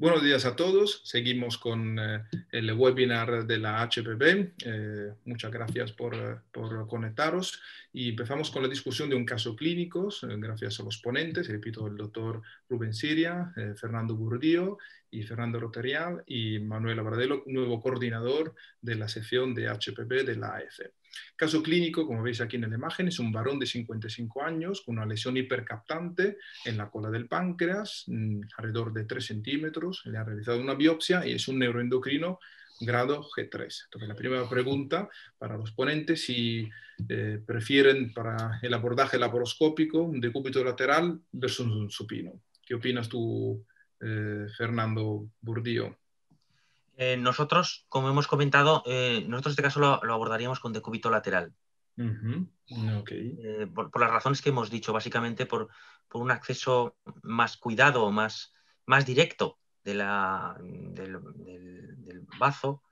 Buenos días a todos. Seguimos con eh, el webinar de la HPB. Eh, muchas gracias por, eh, por, conectaros. Y empezamos con la discusión de un caso clínico, gracias a los ponentes, repito, el doctor Rubén Siria, Fernando Burdío y Fernando Roterial y Manuel Abradelo, nuevo coordinador de la sección de HPP de la AEC. Caso clínico, como veis aquí en la imagen, es un varón de 55 años con una lesión hipercaptante en la cola del páncreas, mm, alrededor de 3 centímetros. Le ha realizado una biopsia y es un neuroendocrino grado G3. Entonces, la primera pregunta para los ponentes, si eh, prefieren para el abordaje laparoscópico un decúbito lateral versus un supino. ¿Qué opinas tú, eh, Fernando Burdío. Eh, nosotros, como hemos comentado, eh, nosotros este caso lo, abordaríamos con decúbito lateral. por, las razones que hemos dicho, básicamente por, por un acceso más cuidado, más, más directo de la, del, bazo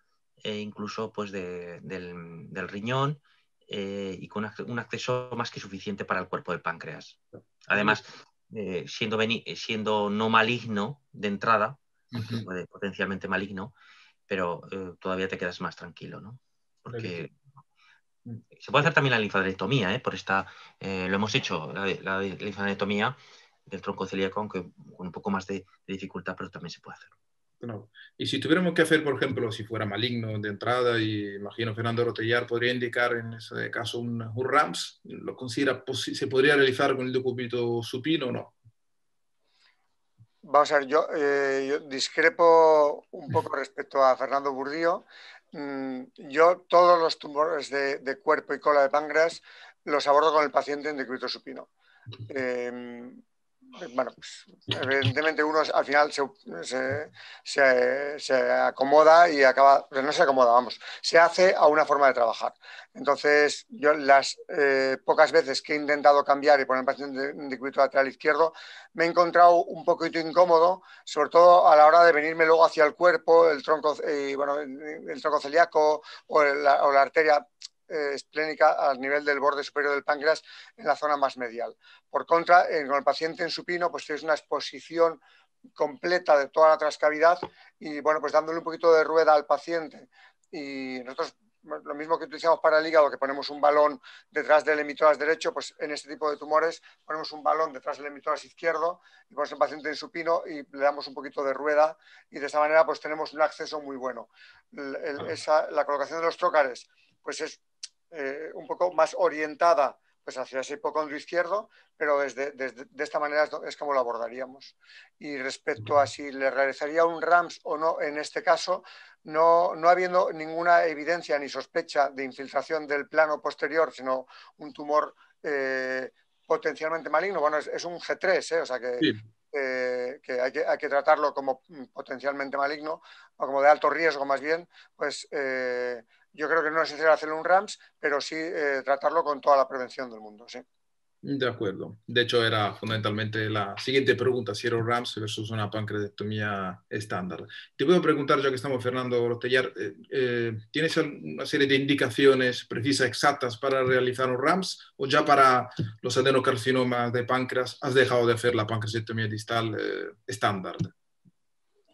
e incluso pues del, del, riñón y con un acceso más que suficiente para el cuerpo del páncreas. Además, eh, siendo, eh, siendo, no maligno de entrada, potencialmente maligno, pero eh, todavía te quedas más tranquilo, ¿no? Porque mm, se puede hacer también la linfadenectomía, Por esta, lo hemos hecho, la, la linfadenectomía del tronco celíaco, aunque con un poco más de dificultad, pero también se puede hacer. Y si tuviéramos que hacer, por ejemplo, si fuera maligno de entrada, y imagino Fernando Rotellar podría indicar en ese caso un, un RAMS, ¿lo considera ¿se podría realizar con el decúbito supino o no? Vamos a ver, yo, eh, discrepo un mm. poco respecto a Fernando Burdío. Mm, yo todos los tumores de, cuerpo y cola de páncreas los abordo con el paciente en decúbito supino. Mm. Em, bueno, pues, evidentemente uno al final se, acomoda y acaba, no se acomoda, vamos, se hace a una forma de trabajar. Entonces, yo las eh, pocas veces que he intentado cambiar y poner paciente de circuito lateral izquierdo, me he encontrado un poquito incómodo, sobre todo a la hora de venirme luego hacia el cuerpo, el tronco, eh, bueno, el, tronco celíaco o la arteria eh, esplénica al nivel del borde superior del páncreas en la zona más medial. Por contra, eh, con el paciente en supino, pues tienes una exposición completa de toda la trascavidad y bueno, pues dándole un poquito de rueda al paciente. Y nosotros lo mismo que utilizamos para el hígado, que ponemos un balón detrás del hemitoras derecho, pues en este tipo de tumores ponemos un balón detrás del hemitoras izquierdo y ponemos al paciente en supino y le damos un poquito de rueda y de esa manera pues tenemos un acceso muy bueno. la colocación de los trocares pues es eh, un poco más orientada pues hacia ese hipocondrio izquierdo, pero desde, de esta manera es, como lo abordaríamos. Y respecto a si le realizaría un RAMS o no, en este caso, no, no, habiendo ninguna evidencia ni sospecha de infiltración del plano posterior, sino un tumor eh, potencialmente maligno, bueno, es, un G3, eh, o sea que, hay que, hay que tratarlo como mm, potencialmente maligno o como de alto riesgo más bien, pues yo creo que no es necesario hacer un RAMS, pero sí eh, tratarlo con toda la prevención del mundo. De acuerdo. De hecho, era fundamentalmente la siguiente pregunta, si era un RAMS versus una pancreatectomía estándar. Te puedo preguntar, ya que estamos, Fernando Rotellar, eh, eh, ¿tienes una serie de indicaciones precisas, exactas para realizar un RAMS o ya para los adenocarcinomas de páncreas has dejado de hacer la pancreatectomía distal estándar?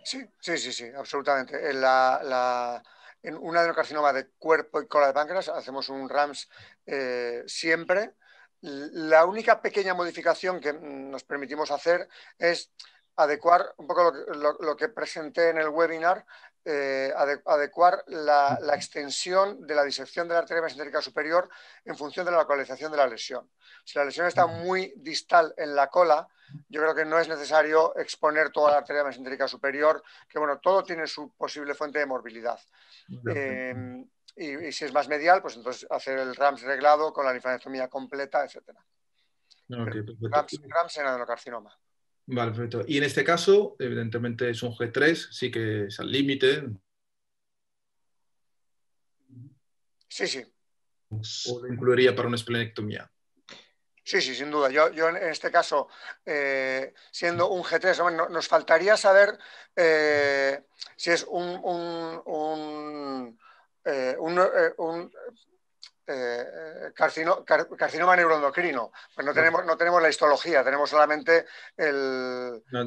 Sí, sí, sí, sí, absolutamente. la en una adenocarcinoma de cuerpo y cola de páncreas hacemos un RAMS eh, siempre. La única pequeña modificación que mm, nos permitimos hacer es adecuar un poco lo que presenté en el webinar eh, adecuar la, extensión de la disección de la arteria mesentérica superior en función de la localización de la lesión. Si la lesión está muy distal en la cola, yo creo que no es necesario exponer toda la arteria mesentérica superior, que bueno, todo tiene su posible fuente de morbilidad. Em, y, si es más medial, pues entonces hacer el RAMS reglado con la linfanectomía completa, etc. RAMS en adenocarcinoma. Vale, perfecto. Y en este caso, evidentemente es un G3, sí que es al límite. Sí, sí. ¿O lo incluiría para una esplenectomía? Sí, sí, sin duda. Yo, yo en este caso, eh, siendo un G3, nos faltaría saber eh, si es un eh, eh, carcinoma neuroendocrino. Pues no tenemos, no tenemos la histología, tenemos solamente el, el,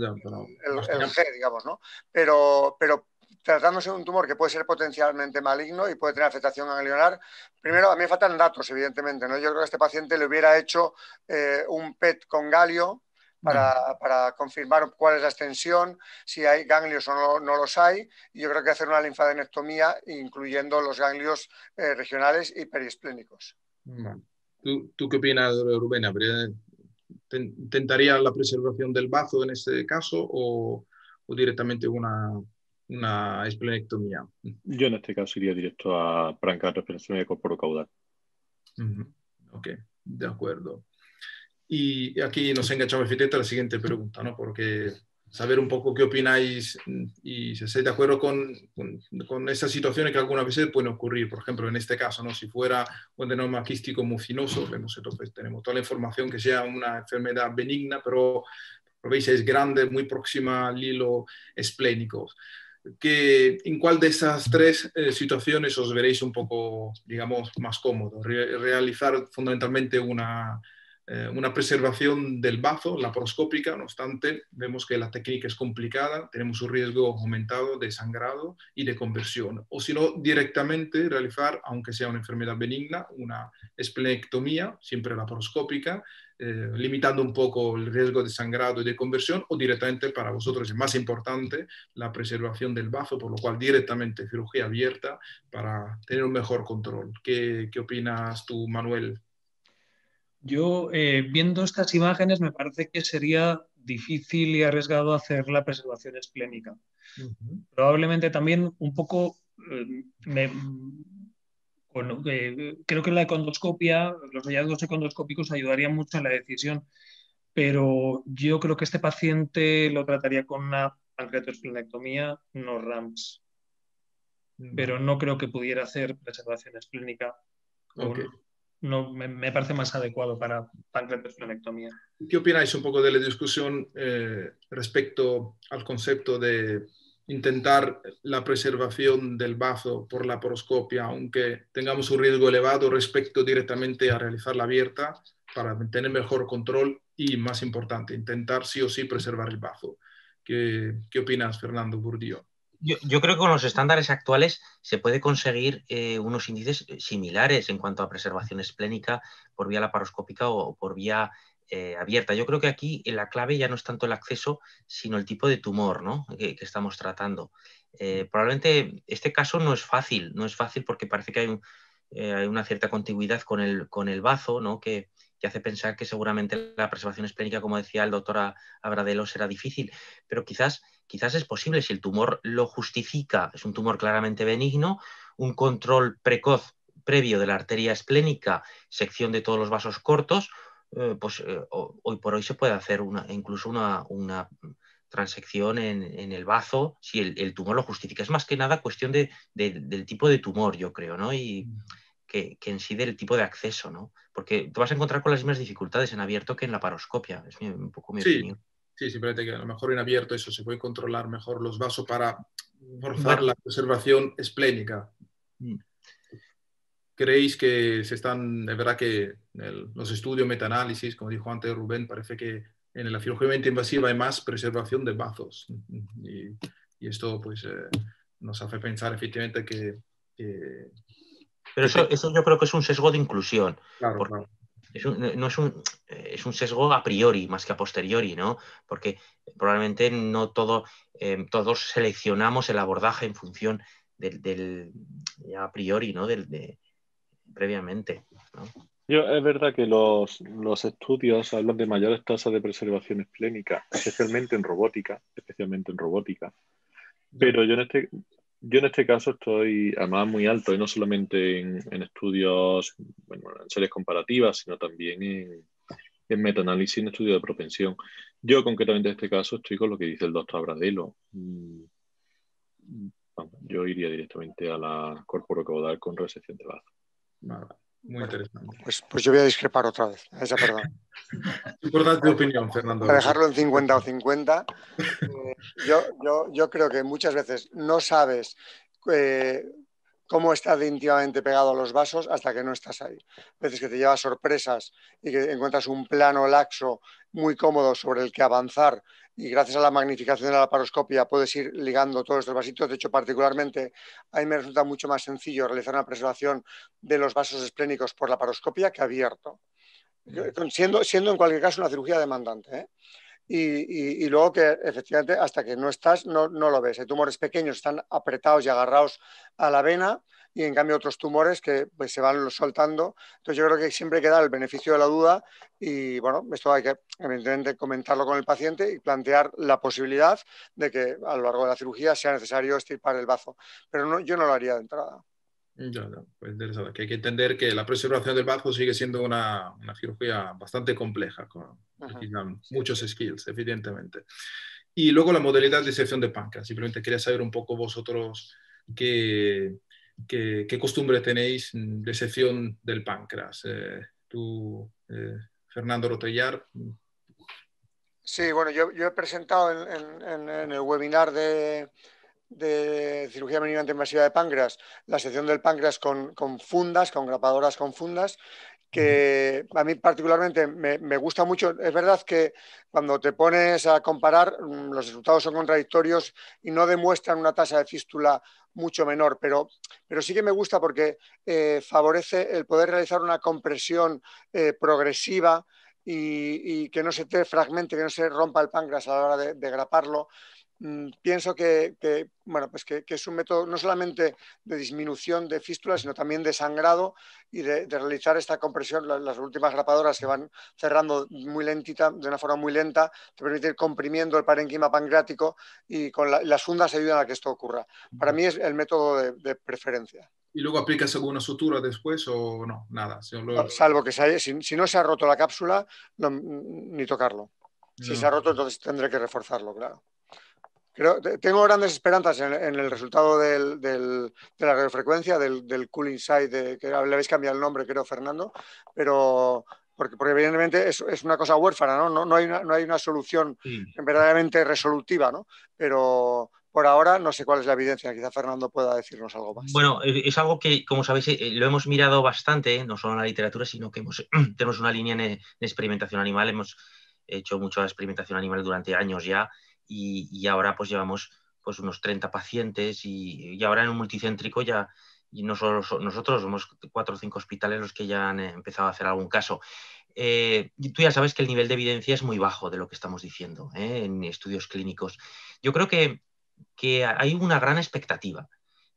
G, digamos, ¿no? Pero, pero tratándose de un tumor que puede ser potencialmente maligno y puede tener afectación ganglionar, primero a mí me faltan datos, evidentemente, ¿no? Yo creo que a este paciente le hubiera hecho eh, un PET con galio, para, confirmar cuál es la extensión, si hay ganglios o no, los hay. Y yo creo que hacer una linfadenectomía incluyendo los ganglios eh, regionales y perisplénicos. ¿Tú, qué opinas, Rubén? ¿Intentaría la preservación del bazo en este caso o, directamente una, una esplenectomía? Yo en este caso iría directo a brancarrespiración de corporo caudal. Uh Ok, de acuerdo. Y aquí nos enganchamos en a la siguiente pregunta, ¿no? Porque saber un poco qué opináis y si estáis de acuerdo con, con, esas situaciones que algunas veces pueden ocurrir. Por ejemplo, en este caso, ¿no? si fuera un adenoma quístico mucinoso, tenemos toda la información que sea una enfermedad benigna, pero lo veis, es grande, muy próxima al hilo esplénico. Que, ¿En cuál de esas tres eh, situaciones os veréis un poco, digamos, más cómodo? realizar fundamentalmente una, eh, una preservación del bazo laparoscópica, no obstante, vemos que la técnica es complicada, tenemos un riesgo aumentado de sangrado y de conversión, o si no, directamente realizar, aunque sea una enfermedad benigna, una esplenectomía, siempre laparoscópica, eh, limitando un poco el riesgo de sangrado y de conversión, o directamente para vosotros es más importante la preservación del bazo, por lo cual directamente cirugía abierta para tener un mejor control. ¿Qué, qué opinas tú, Manuel? Yo, eh, viendo estas imágenes, me parece que sería difícil y arriesgado hacer la preservación esplénica. Probablemente también un poco, bueno, eh, eh, creo que la econdoscopia, los hallazgos econdoscópicos ayudarían mucho en la decisión, pero yo creo que este paciente lo trataría con una pancreatosplenectomía, no RAMS. Mm. Pero no creo que pudiera hacer preservación esplénica. Con, no, me, parece más adecuado para pancreatostomía. ¿Qué opináis un poco de la discusión eh, respecto al concepto de intentar la preservación del bazo por la poroscopia, aunque tengamos un riesgo elevado respecto directamente a realizar la abierta para tener mejor control y, más importante, intentar sí o sí preservar el bazo? ¿Qué, opinas, Fernando Burdillo? Yo, creo que con los estándares actuales se puede conseguir eh, unos índices eh, similares en cuanto a preservación esplénica por vía laparoscópica o, por vía eh, abierta. Yo creo que aquí la clave ya no es tanto el acceso, sino el tipo de tumor que, estamos tratando. probablemente este caso no es fácil, no es fácil porque parece que hay, una cierta contigüidad con el, con el bazo, ¿no? que, que hace pensar que seguramente la preservación esplénica, como decía el doctor Abradelos, será difícil, pero quizás, quizás es posible si el tumor lo justifica, es un tumor claramente benigno, un control precoz previo de la arteria esplénica, sección de todos los vasos cortos, eh, pues eh, hoy por hoy se puede hacer una, incluso una, transección en, el bazo, si el, tumor lo justifica. Es más que nada cuestión del tipo de tumor, yo creo, ¿no? Mm que, en sí del tipo de acceso, ¿no? Porque te vas a encontrar con las mismas dificultades en abierto que en la paroscopia, es un poco mi sí, Sí, simplemente que a lo mejor en abierto eso se puede controlar mejor los vasos para forzar la preservación esplénica. Mm. ¿Creéis que se están, es verdad que los estudios metaanálisis, como dijo antes Rubén, parece que en la cirugía invasiva hay más preservación de vasos. Y, esto pues eh, nos hace pensar efectivamente que, que pero eso, eso yo creo que es un sesgo de inclusión. Es un, no es un, sesgo a priori más que a posteriori, ¿no? Porque probablemente no todo, em, todos seleccionamos el abordaje en función del, a priori, ¿no? Del, de, previamente. Yo, es verdad que los, los, estudios hablan de mayores tasas de preservación esplénica, especialmente en robótica, especialmente en robótica. Pero yo en este, yo en este caso estoy además muy alto, y no solamente en, estudios, bueno, en series comparativas, sino también en, en y en estudios de propensión. Yo concretamente en este caso estoy con lo que dice el doctor Abradelo. Mm, yo iría directamente a la caudal con resección de bazo. Nada. Muy interesante. Pues, pues, yo voy a discrepar otra vez. Esa, perdón. Importante tu opinión, Fernando. Para dejarlo en 50 o 50, eh, yo, creo que muchas veces no sabes eh, cómo estás íntimamente pegado a los vasos hasta que no estás ahí. Veces que te llevas sorpresas y que encuentras un plano laxo muy cómodo sobre el que avanzar y gracias a la magnificación de la laparoscopia puedes ir ligando todos estos vasitos. De hecho, particularmente, a mí me resulta mucho más sencillo realizar una preservación de los vasos esplénicos por la laparoscopia que abierto, mm. siendo, siendo en cualquier caso una cirugía demandante. ¿eh? y, luego que efectivamente hasta que no estás no, lo ves. Hay tumores pequeños están apretados y agarrados a la vena y en cambio otros tumores que pues, se van soltando. Entonces yo creo que siempre queda el beneficio de la duda y bueno, esto hay que evidentemente comentarlo con el paciente y plantear la posibilidad de que a lo largo de la cirugía sea necesario estirpar el bazo. Pero yo no lo haría de entrada. Ya, pues interesante. Que hay que entender que la preservación del bazo sigue siendo una, cirugía bastante compleja, con muchos skills, evidentemente. Y luego la modalidad de sección de páncreas. Simplemente quería saber un poco vosotros qué, qué, costumbre tenéis de sección del páncreas. Eh, tú, eh, Fernando Rotellar. Sí, bueno, yo, he presentado en el webinar de, de cirugía mínimamente invasiva de páncreas, la sección del páncreas con, fundas, con grapadoras con fundas, que a mí particularmente me, gusta mucho. Es verdad que cuando te pones a comparar, mm, los resultados son contradictorios y no demuestran una tasa de fístula mucho menor, pero, pero sí que me gusta porque eh, favorece el poder realizar una compresión eh, progresiva y, que no se te fragmente, que no se rompa el páncreas a la hora de, de graparlo. Mm, pienso que, bueno, pues que, es un método no solamente de disminución de fístulas, sino también de sangrado y de, realizar esta compresión. Las, últimas grapadoras se van cerrando muy lentita, de una forma muy lenta, te permite ir comprimiendo el parenquima pancreático y con las fundas ayudan a que esto ocurra. Para mí es el método de, preferencia. ¿Y luego aplicas alguna sutura después o no? Nada. Salvo que si, no se ha roto la cápsula, ni tocarlo. Si se ha roto, entonces tendré que reforzarlo, claro tengo grandes esperanzas en, el resultado de la radiofrecuencia, del, Cooling Cool que le habéis cambiado el nombre, creo, Fernando, pero porque, evidentemente es, una cosa huérfana, ¿no? No, hay una, solución verdaderamente resolutiva, ¿no? Pero, por ahora no sé cuál es la evidencia, quizá Fernando pueda decirnos algo más. Bueno, es algo que, como sabéis, eh, eh, lo hemos mirado bastante, no solo en la literatura, sino que tenemos una línea de experimentación animal, hemos hecho mucha experimentación animal durante años ya, y, ahora pues llevamos pues unos 30 pacientes y, ahora en un multicéntrico ya y no nosotros, somos cuatro o cinco hospitales los que ya han eh, empezado a hacer algún caso. Eh, tú ya sabes que el nivel de evidencia es muy bajo de lo que estamos diciendo ¿eh? en estudios clínicos. Yo creo que, hay una gran expectativa.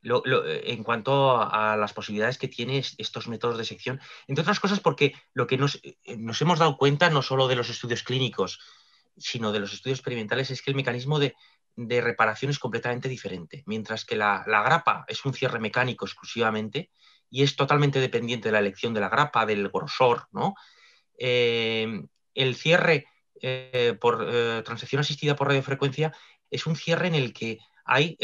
en cuanto a, las posibilidades que tienen estos métodos de sección, entre otras cosas porque lo que nos, nos hemos dado cuenta no solo de los estudios clínicos, sino de los estudios experimentales, es que el mecanismo de, reparación es completamente diferente. Mientras que la, grapa es un cierre mecánico exclusivamente y es totalmente dependiente de la elección de la grapa, del grosor, ¿no? Eh, el cierre eh, por eh, transacción asistida por radiofrecuencia es un cierre en el que hay,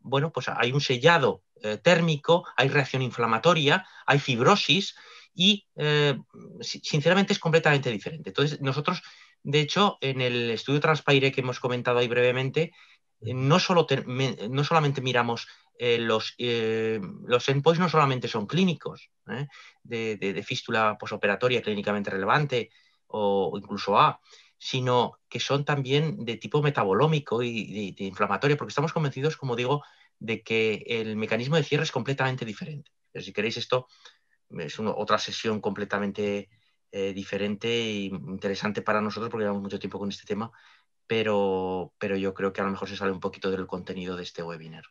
bueno, pues hay un sellado térmico, hay reacción inflamatoria, hay fibrosis y, sinceramente, es completamente diferente. Entonces, nosotros de hecho, en el estudio Transpire que hemos comentado ahí brevemente, eh, no, no solamente miramos eh, los, eh, no solamente son clínicos, ¿eh? de, fístula posoperatoria clínicamente relevante o, incluso A, sino que son también de tipo metabolómico y de, inflamatorio, porque estamos convencidos, como digo, de que el mecanismo de cierre es completamente diferente. si queréis esto, es otra sesión completamente eh, diferente e interesante para nosotros porque llevamos mucho tiempo con este tema, pero, pero yo creo que a lo mejor se sale un poquito del contenido de este webinar.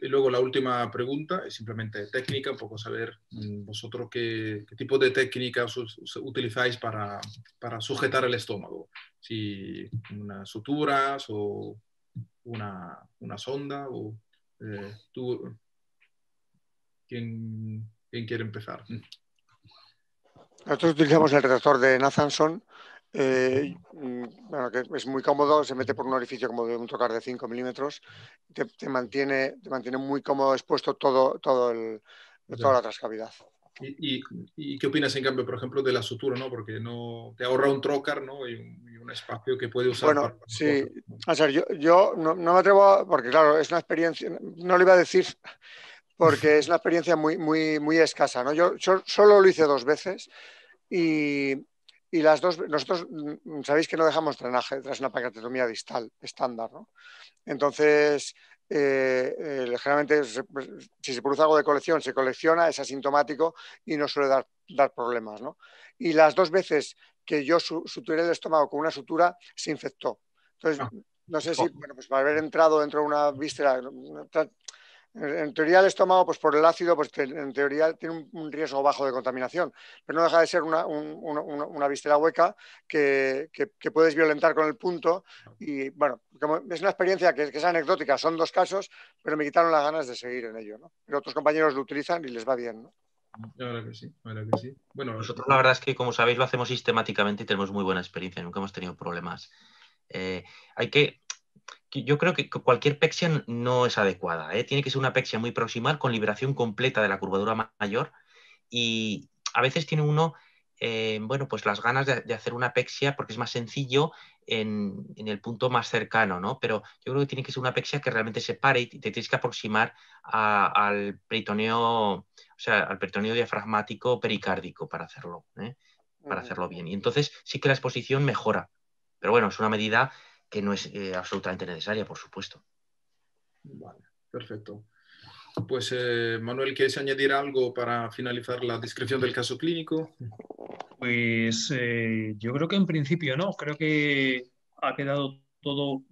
Y luego la última pregunta es simplemente técnica, un poco saber mm, vosotros qué, tipo de técnicas utilizáis para, sujetar el estómago. Si unas suturas o una, una sonda o eh, ¿quién quiere empezar? Nosotros utilizamos el redactor de Nathanson, eh, que es muy cómodo, se mete por un orificio como de un trocar de 5 milímetros, te, mantiene, te mantiene muy cómodo expuesto todo, todo el, toda la transcavidad ¿Y, qué opinas, en cambio, por ejemplo, de la sutura, ¿no? Porque no te ahorra un trocar ¿no? y, un, espacio que puede usar. Bueno, sí. A ver, yo, yo no, no, me atrevo, a, porque claro, es una experiencia, no le iba a decir porque es una experiencia muy, muy, muy escasa. ¿no? Yo, yo solo lo hice dos veces y, y las dos, nosotros mm, sabéis que no dejamos drenaje tras una pancreatomía distal estándar, ¿no? Entonces, eh, generalmente pues, si se produce algo de colección, se colecciona, es asintomático y no suele dar, dar problemas, ¿no? Y las dos veces que yo suturé el estómago con una sutura, se infectó. Entonces, ah. no sé si, oh. bueno, pues para haber entrado dentro de una víscera, en teoría el estómago, pues por el ácido, pues en teoría tiene un, riesgo bajo de contaminación, pero no deja de ser una, un, hueca que, que, puedes violentar con el punto. Y bueno, es una experiencia que, es anecdótica, son dos casos, pero me quitaron las ganas de seguir en ello. ¿no? Pero otros compañeros lo utilizan y les va bien. ¿no? que sí, que sí. Bueno, nosotros la verdad es que, como sabéis, lo hacemos sistemáticamente y tenemos muy buena experiencia, nunca hemos tenido problemas. Eh, hay que yo creo que cualquier pexia no es adecuada. ¿eh? Tiene que ser una pexia muy proximal con liberación completa de la curvadura mayor y a veces tiene uno, eh, bueno, pues las ganas de, hacer una pexia porque es más sencillo en, el punto más cercano, ¿no? Pero yo creo que tiene que ser una pexia que realmente se pare y te, tienes que aproximar al peritoneo, o sea, al peritoneo diafragmático pericárdico para hacerlo, ¿eh? para hacerlo bien. Y entonces sí que la exposición mejora. Pero bueno, es una medida que no es eh, absolutamente necesaria, por supuesto. Vale, perfecto. Pues eh, Manuel, ¿quieres añadir algo para finalizar la descripción del caso clínico? Pues eh, yo creo que en principio no, creo que ha quedado todo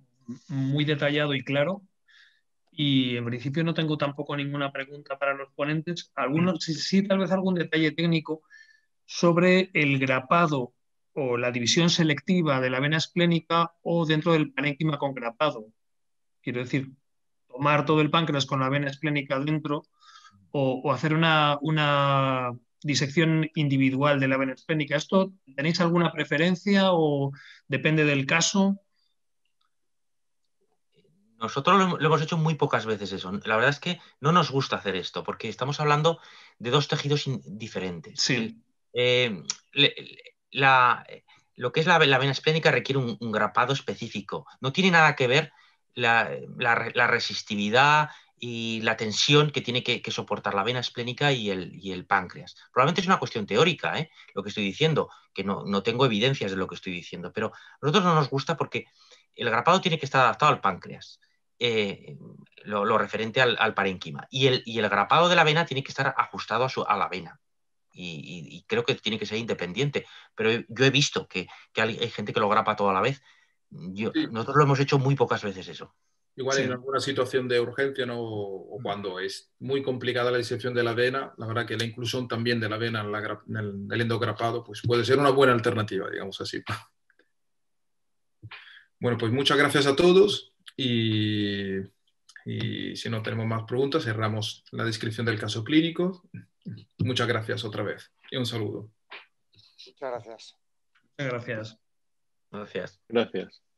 muy detallado y claro. Y en principio no tengo tampoco ninguna pregunta para los ponentes. Algunos, sí tal vez algún detalle técnico sobre el grapado o la división selectiva de la vena esplénica o dentro del parénquima con Quiero decir, tomar todo el páncreas con la vena esplénica dentro o, hacer una, disección individual de la vena esplénica. ¿Esto tenéis alguna preferencia o depende del caso? Nosotros lo, hemos hecho muy pocas veces eso. La verdad es que no nos gusta hacer esto porque estamos hablando de dos tejidos diferentes. Sí. Eh, la, eh, lo que es la, vena esplénica requiere un, grapado específico. No tiene nada que ver la, eh, resistividad y la tensión que tiene que, soportar la vena esplénica y el, páncreas. Probablemente es una cuestión teórica ¿eh? lo que estoy diciendo, que no, tengo evidencias de lo que estoy diciendo, pero a nosotros no nos gusta porque el grapado tiene que estar adaptado al páncreas, lo, referente al, parénquima, y el, grapado de la vena tiene que estar ajustado a, a la vena y, creo que tiene que ser independiente. Pero yo he visto que, hay, gente que lo grapa toda la vez. Yo, Nosotros lo hemos hecho muy pocas veces eso. Igual en alguna situación de urgencia o mm. cuando es muy complicada la disección de la vena, la verdad que la inclusión también de la vena en, el, endograpado pues puede ser una buena alternativa, digamos así. Bueno, pues muchas gracias a todos y y si no tenemos más preguntas, cerramos la descripción del caso clínico. Muchas gracias otra vez y un saludo. Muchas gracias. Muchas gracias. Gracias. Gracias.